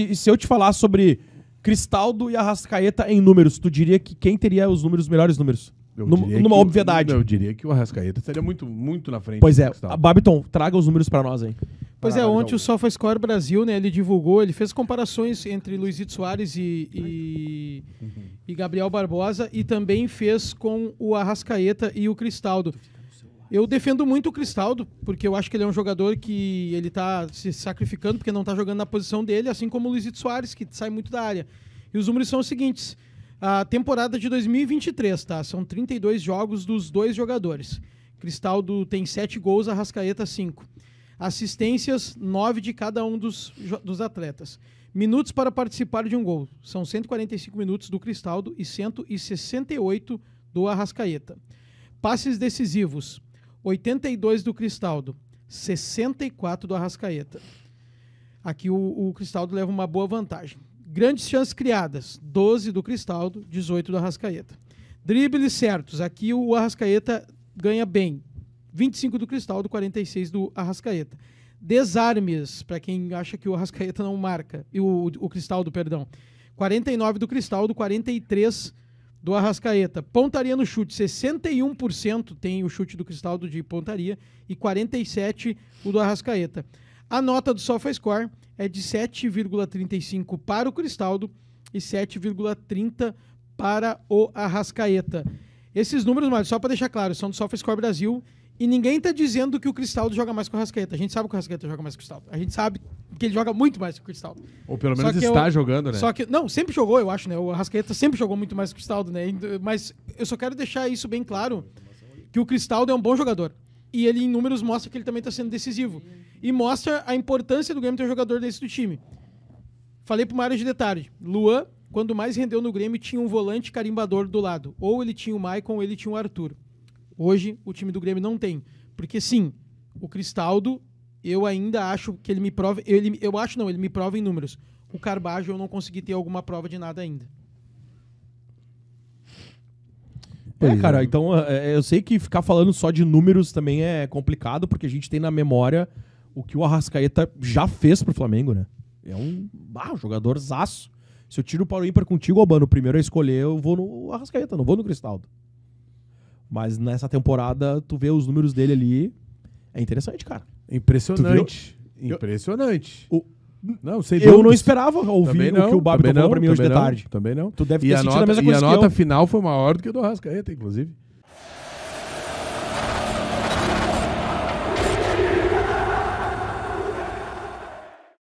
Se, se eu te falar sobre Cristaldo e Arrascaeta em números, tu diria que quem teria os números, melhores números? Eu Num- diria numa que obviedade. eu diria que o Arrascaeta seria muito, muito na frente. Pois do é, a Babiton, traga os números para nós aí. Pois é, ontem o SofaScore Brasil, né, ele divulgou, ele fez comparações entre Luizito Soares e, e, uhum. e Gabriel Barbosa e também fez com o Arrascaeta e o Cristaldo. Eu defendo muito o Cristaldo, porque eu acho que ele é um jogador que ele tá se sacrificando porque não tá jogando na posição dele, assim como o Luizito Soares, que sai muito da área. E os números são os seguintes: a temporada de 2023, tá? São 32 jogos dos dois jogadores. Cristaldo tem 7 gols, Arrascaeta 5. Assistências, 9 de cada um dos, dos atletas. Minutos para participar de um gol. São 145 minutos do Cristaldo e 168 do Arrascaeta. Passes decisivos, 82 do Cristaldo, 64 do Arrascaeta. Aqui o, o Cristaldo leva uma boa vantagem. Grandes chances criadas, 12 do Cristaldo, 18 do Arrascaeta. Dribles certos, aqui o Arrascaeta ganha bem, 25 do Cristaldo, 46 do Arrascaeta. Desarmes, para quem acha que o Arrascaeta não marca, e o, o Cristaldo, perdão. 49 do Cristaldo, 43 do Arrascaeta. Pontaria no chute, 61% tem o chute do Cristaldo de pontaria e 47% o do Arrascaeta. A nota do SofaScore é de 7,35 para o Cristaldo e 7,30 para o Arrascaeta. Esses números, Mário, só para deixar claro, são do SofaScore Brasil e ninguém está dizendo que o Cristaldo joga mais com o Arrascaeta. A gente sabe que o Arrascaeta joga mais com o Cristaldo. A gente sabe porque ele joga muito mais que o Cristaldo. Ou pelo menos está eu, jogando, né? Só que não, sempre jogou, eu acho, né? O Arrascaeta sempre jogou muito mais que o Cristaldo, né? Mas eu só quero deixar isso bem claro que o Cristaldo é um bom jogador. E ele em números mostra que ele também está sendo decisivo e mostra a importância do Grêmio ter um jogador desse do time. Falei para uma área de detalhe. Luan, quando mais rendeu no Grêmio, tinha um volante carimbador do lado. Ou ele tinha o Maicon, ou ele tinha o Arthur. Hoje, o time do Grêmio não tem. Porque sim, o Cristaldo eu ainda acho que ele me prova. Ele, eu acho não, ele me prova em números. O Carbajo eu não consegui ter alguma prova de nada ainda. É, cara, é. então é, é, eu sei que ficar falando só de números também é complicado, porque a gente tem na memória o que o Arrascaeta já fez pro Flamengo, né? É um ah, jogador zaço. Se eu tiro para o ímpar contigo, Albano, o primeiro a escolher, eu vou no Arrascaeta, não vou no Cristaldo. Mas nessa temporada, tu vê os números dele ali, é interessante, cara. Impressionante. Impressionante. Eu... Não, Eu não esperava ouvir não, o que o Babi falou pra mim hoje de tarde. Também não. Tu deve ter e sentido nota, a mesma coisa E a nota final foi maior do que o do Rascaeta, inclusive.